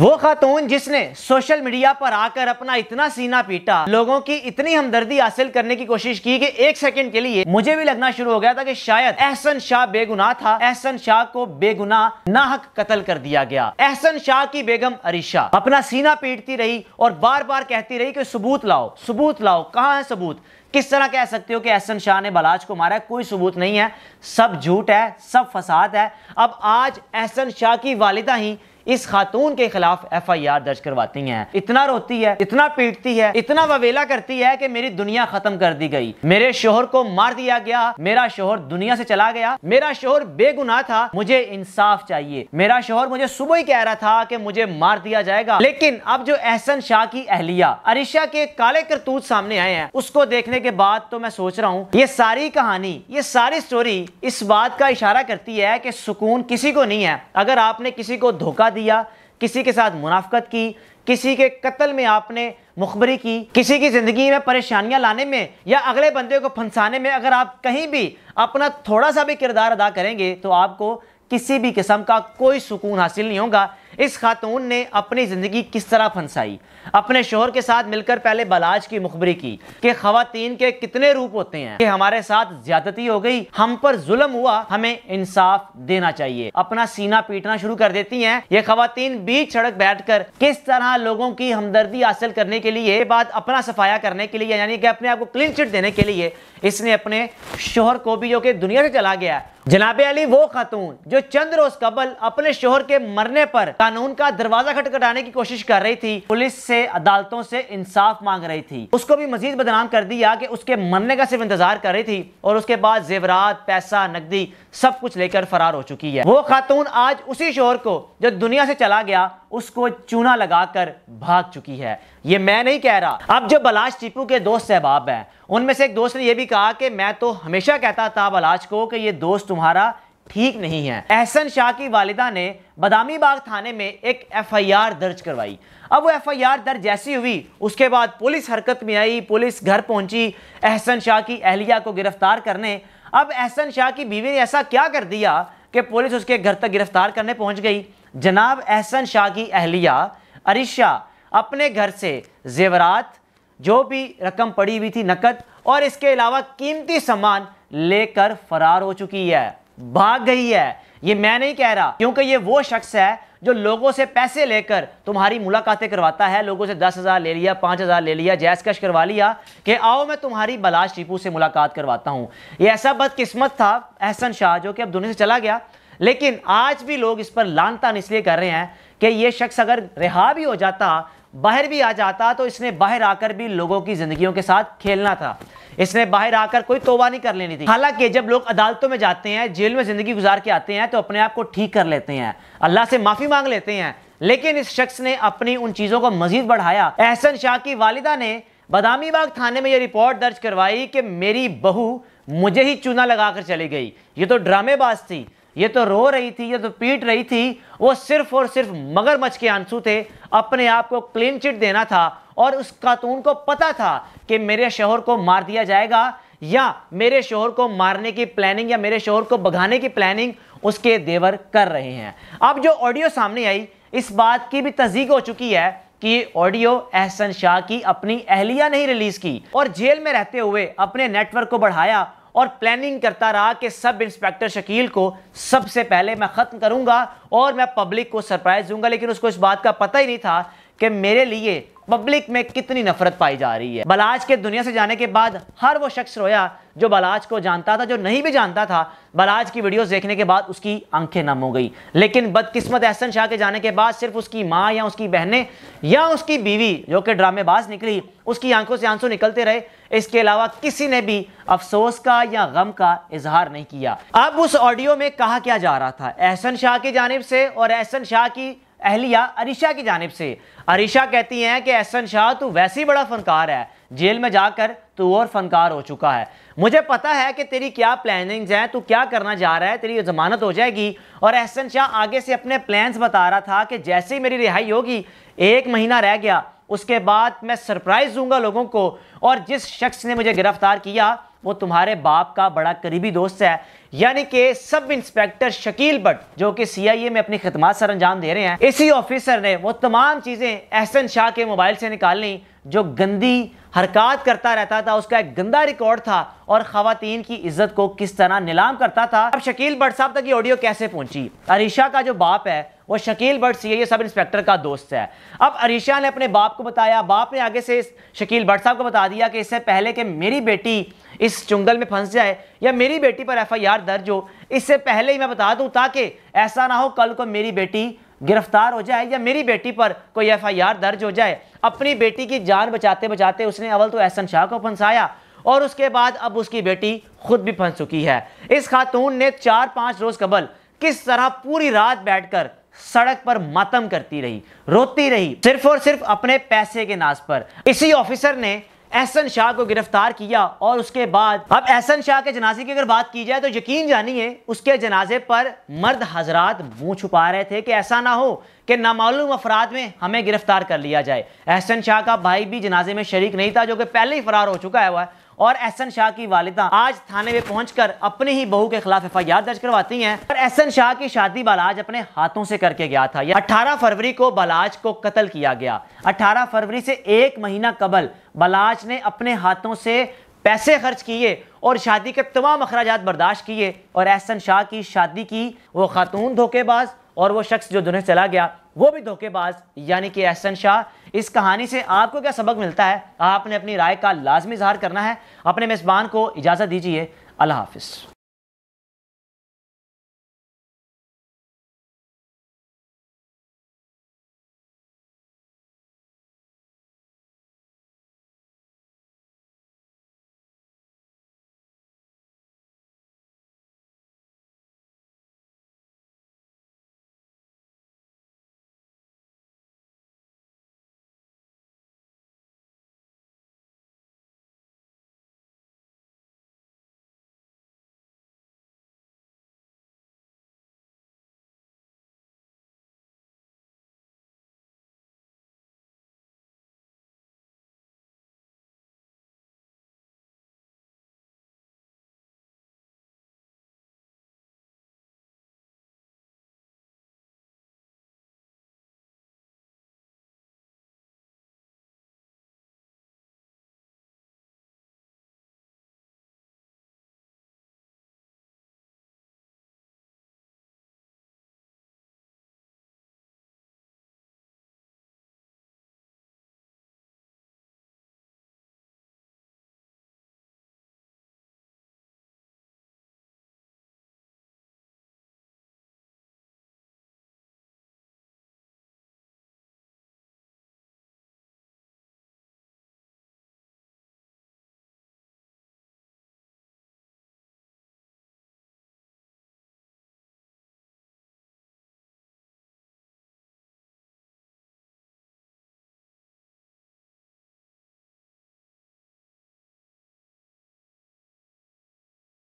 वो खातून जिसने सोशल मीडिया पर आकर अपना इतना सीना पीटा लोगों की इतनी हमदर्दी हासिल करने की कोशिश की कि एक सेकंड के लिए मुझे भी लगना शुरू हो गया था कि शायद एहसन शाह बेगुनाह था एहसन शाह को बेगुनाह नाहक कत्ल कर दिया गया एहसन शाह की बेगम अरिशा अपना सीना पीटती रही और बार बार कहती रही कि सबूत लाओ सबूत लाओ कहाँ है सबूत किस तरह कह सकते हो कि एहसन शाह ने बलाज को मारा कोई सबूत नहीं है सब झूठ है सब फसाद है अब आज एहसन शाह की वालिदा ही इस खातून के खिलाफ एफ आई आर दर्ज करवाती हैं इतना रोती है इतना पीटती है इतना ववेला करती है कि मेरी दुनिया खत्म कर दी गई मेरे शोहर को मार दिया गया मेरा शोहर दुनिया से चला गया मेरा शोहर बेगुनाह था मुझे इंसाफ चाहिए मेरा शोहर मुझे सुबह ही कह रहा था कि मुझे मार दिया जाएगा लेकिन अब जो एहसन शाह की अहलिया अरिशा के काले करतूत सामने आए हैं उसको देखने के बाद तो मैं सोच रहा हूँ ये सारी कहानी ये सारी स्टोरी इस बात का इशारा करती है कि सुकून किसी को नहीं है अगर आपने किसी को धोखा दिया किसी के साथ मुनाफ्त की किसी के कत्ल में आपने मुखबरी की किसी की ज़िंदगी में परेशानियां लाने में या अगले बंदे को फंसाने में अगर आप कहीं भी अपना थोड़ा सा भी किरदार अदा करेंगे तो आपको किसी भी किस्म का कोई सुकून हासिल नहीं होगा इस खातून ने अपनी ज़िंदगी किस तरह फंसाई अपने शोहर के साथ मिलकर पहले बलाज की मुखबरी की कि खातन के कितने रूप होते हैं कि हमारे साथ ज्यादती हो गई हम पर जुलम हुआ हमें इंसाफ देना चाहिए अपना सीना पीटना शुरू कर देती हैं ये खातन बीच सड़क कर किस तरह लोगों की हमदर्दी हासिल करने के लिए बात अपना सफाया करने के लिए यानी कि अपने आप को क्लीन चिट देने के लिए इसने अपने शोहर को भी जो कि दुनिया से चला गया है जनाबे अली वो खातून जो चंद रोज कबल अपने शोहर के मरने पर कानून का दरवाजा खटखटाने की कोशिश कर रही थी पुलिस से अदालतों से इंसाफ मांग रही थी उसको भी मजीद बदनाम कर दिया कि उसके मरने का सिर्फ इंतजार कर रही थी और उसके बाद जेवरात पैसा नकदी सब कुछ लेकर फरार हो चुकी है वो खातून आज उसी शोहर को जो दुनिया से चला गया उसको चूना लगाकर भाग चुकी है ये मैं नहीं कह रहा अब जो बलाश टीपू के दोस्त सहबाब है उनमें से एक दोस्त ने यह भी कहा कि मैं तो हमेशा कहता था बलाज को कि यह दोस्त तुम्हारा ठीक नहीं है एहसन शाह की वालिदा ने बदामी बाग थाने में एक एफआईआर दर्ज करवाई अब वो एफआईआर दर्ज जैसी हुई उसके बाद पुलिस हरकत में आई पुलिस घर पहुंची एहसन शाह की अहलिया को गिरफ्तार करने अब एहसन शाह की बीवी ने ऐसा क्या कर दिया कि पुलिस उसके घर तक गिरफ्तार करने पहुंच गई जनाब एहसन शाह की अहलिया अरिशा अपने घर से जेवरात जो भी रकम पड़ी हुई थी नकद और इसके अलावा कीमती सामान लेकर फरार हो चुकी है भाग गई है ये मैं नहीं कह रहा क्योंकि ये वो शख्स है जो लोगों से पैसे लेकर तुम्हारी मुलाकातें करवाता है लोगों से दस हज़ार ले लिया पाँच हज़ार ले लिया जैसकश करवा लिया कि आओ मैं तुम्हारी बलाश टीपू से मुलाकात करवाता हूँ ये ऐसा बदकिस्मत था एहसन शाह जो कि अब दुनिया से चला गया लेकिन आज भी लोग इस पर लानतान इसलिए कर रहे हैं कि ये शख्स अगर रिहा भी हो जाता बाहर भी आ जाता तो इसने बाहर आकर भी लोगों की जिंदगियों के साथ खेलना था इसने बाहर आकर कोई तोबा नहीं कर लेनी थी हालांकि जब लोग अदालतों में जाते हैं जेल में जिंदगी गुजार के आते हैं तो अपने आप को ठीक कर लेते हैं अल्लाह से माफी मांग लेते हैं लेकिन इस शख्स ने अपनी उन चीज़ों को मजीद बढ़ाया एहसन शाह की वालिदा ने बदामी बाग थाने में यह रिपोर्ट दर्ज करवाई कि मेरी बहू मुझे ही चूना लगाकर चली गई ये तो ड्रामेबाज थी ये तो रो रही थी ये तो पीट रही थी वो सिर्फ और सिर्फ मगरमच्छ के आंसू थे अपने आप को क्लीन चिट देना था और उस खातून को पता था कि मेरे शोहर को मार दिया जाएगा या मेरे शोहर को मारने की प्लानिंग या मेरे शोहर को भगाने की प्लानिंग उसके देवर कर रहे हैं अब जो ऑडियो सामने आई इस बात की भी तस्दीक हो चुकी है कि ये ऑडियो एहसन शाह की अपनी अहलिया नहीं रिलीज की और जेल में रहते हुए अपने नेटवर्क को बढ़ाया और प्लानिंग करता रहा कि सब इंस्पेक्टर शकील को सबसे पहले मैं ख़त्म करूंगा और मैं पब्लिक को सरप्राइज दूंगा लेकिन उसको इस बात का पता ही नहीं था कि मेरे लिए पब्लिक में कितनी नफरत पाई जा रही है बलाज के दुनिया से जाने के बाद हर वो शख्स रोया जो बलाज को जानता था जो नहीं भी जानता था बलाज की वीडियोस देखने के बाद उसकी आंखें नम हो गई लेकिन बदकिस्मत एहसन शाह के जाने के बाद सिर्फ उसकी माँ या उसकी बहनें या उसकी बीवी जो कि ड्रामेबाज निकली उसकी आंखों से आंसू निकलते रहे इसके अलावा किसी ने भी अफसोस का या गम का इजहार नहीं किया अब उस ऑडियो में कहा क्या जा रहा था एहसन शाह की जानब से और एहसन शाह की अहलिया अरिशा की जानब से अरिशा कहती हैं कि एहसन शाह तू वैसे ही बड़ा फ़नकार है जेल में जाकर तू और फ़नकार हो चुका है मुझे पता है कि तेरी क्या प्लानिंग्स हैं तू क्या करना जा रहा है तेरी ज़मानत हो जाएगी और एहसन शाह आगे से अपने प्लान्स बता रहा था कि जैसे ही मेरी रिहाई होगी एक महीना रह गया उसके बाद मैं सरप्राइज़ दूंगा लोगों को और जिस शख्स ने मुझे गिरफ़्तार किया वो तुम्हारे बाप का बड़ा करीबी दोस्त है यानी कि सब इंस्पेक्टर शकील भट्ट जो कि सीआईए में अपनी खदमात सर अंजाम दे रहे हैं इसी ऑफिसर ने वो तमाम चीज़ें एहसन शाह के मोबाइल से निकाल ली जो गंदी हरकत करता रहता था उसका एक गंदा रिकॉर्ड था और खातन की इज्जत को किस तरह नीलाम करता था अब शकील भट्ट साहब तक ये ऑडियो कैसे पहुंची अरीशा का जो बाप है वो शकील भट्ट सी ये सब इंस्पेक्टर का दोस्त है अब अरीशा ने अपने बाप को बताया बाप ने आगे से शकील भट्ट साहब को बता दिया कि इससे पहले कि मेरी बेटी इस चुंगल में फंस जाए या मेरी बेटी पर एफआईआर दर्ज हो इससे पहले ही मैं बता दूं ताकि ऐसा ना हो कल को मेरी बेटी गिरफ्तार हो जाए या मेरी बेटी पर कोई एफ दर्ज हो जाए अपनी बेटी की जान बचाते बचाते उसने अवल तो एहसन शाह को फंसाया और उसके बाद अब उसकी बेटी खुद भी फंस चुकी है इस खातून ने चार पाँच रोज़ कबल किस तरह पूरी रात बैठकर सड़क पर मातम करती रही रोती रही सिर्फ और सिर्फ अपने पैसे के नाज पर इसी ऑफिसर ने एहसन शाह को गिरफ्तार किया और उसके बाद अब एहसन शाह के जनाजे की अगर बात की जाए तो यकीन जानिए उसके जनाजे पर मर्द हजरात मुंह छुपा रहे थे कि ऐसा ना हो कि नामालूम अफराद में हमें गिरफ्तार कर लिया जाए एहसन शाह का भाई भी जनाजे में शरीक नहीं था जो कि पहले ही फरार हो चुका है वह और एहसन शाह की वालिदा आज थाने में पहुंचकर अपने ही बहू के खिलाफ एफ आई आर दर्ज करवाती हैं और एहसन शाह की शादी बालाज अपने हाथों से करके गया था यह 18 फरवरी को बालाज को कत्ल किया गया 18 फरवरी से एक महीना कबल बालाज ने अपने हाथों से पैसे खर्च किए और शादी के तमाम अखराज बर्दाश्त किए और एहसन शाह की शादी की वो खातून धोखेबाज और वो शख्स जो दुनिया चला गया वो भी धोखेबाज यानी कि एहसन शाह इस कहानी से आपको क्या सबक मिलता है आपने अपनी राय का लाजमी इजहार करना है अपने मेज़बान को इजाज़त दीजिए अल्लाह हाफिज़